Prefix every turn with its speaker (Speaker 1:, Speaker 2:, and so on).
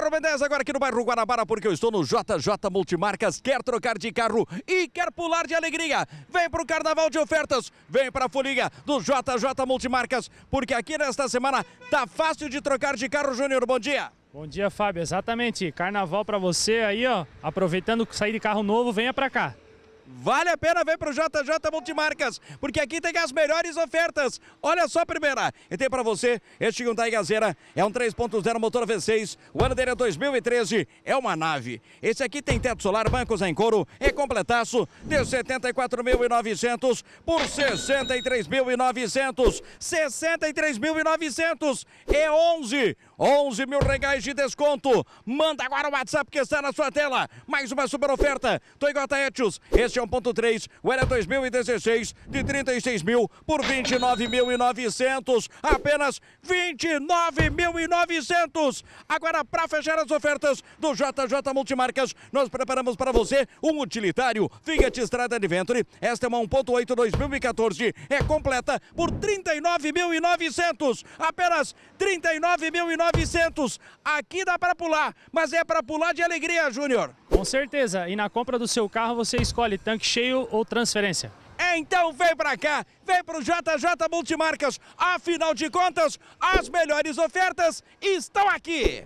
Speaker 1: b Mendes agora aqui no bairro Guanabara, porque eu estou no JJ Multimarcas. Quer trocar de carro e quer pular de alegria? Vem para o Carnaval de Ofertas, vem para a Folia do JJ Multimarcas, porque aqui nesta semana tá fácil de trocar de carro, Júnior. Bom dia.
Speaker 2: Bom dia, Fábio. Exatamente. Carnaval para você aí, ó. Aproveitando sair de carro novo, venha para cá. Vale a pena ver para o JJ Multimarcas, porque aqui tem as melhores ofertas.
Speaker 1: Olha só a primeira. E tem para você, este Hyundai Gazeira é um 3.0 motor V6, o ano dele é 2013, é uma nave. Esse aqui tem teto solar, bancos em couro, é completaço de 74.900 por 63.900. 63.900 é 11. 11 mil reais de desconto. Manda agora o WhatsApp que está na sua tela. Mais uma super oferta. Toyota Etios. Este é 1.3, o era 2016 de 36 mil por 29.900, apenas 29.900. Agora, para fechar as ofertas do JJ Multimarcas, nós preparamos para você um utilitário Fiat Strada Adventure. Esta é uma 1.8 2014, é completa por 39.900, apenas 39.900. Aqui dá
Speaker 2: para pular, mas é para pular de alegria, Júnior. Com certeza, e na compra do seu carro você escolhe tanque cheio ou transferência. É, então vem pra cá, vem pro JJ Multimarcas.
Speaker 1: Afinal de contas, as melhores ofertas estão aqui.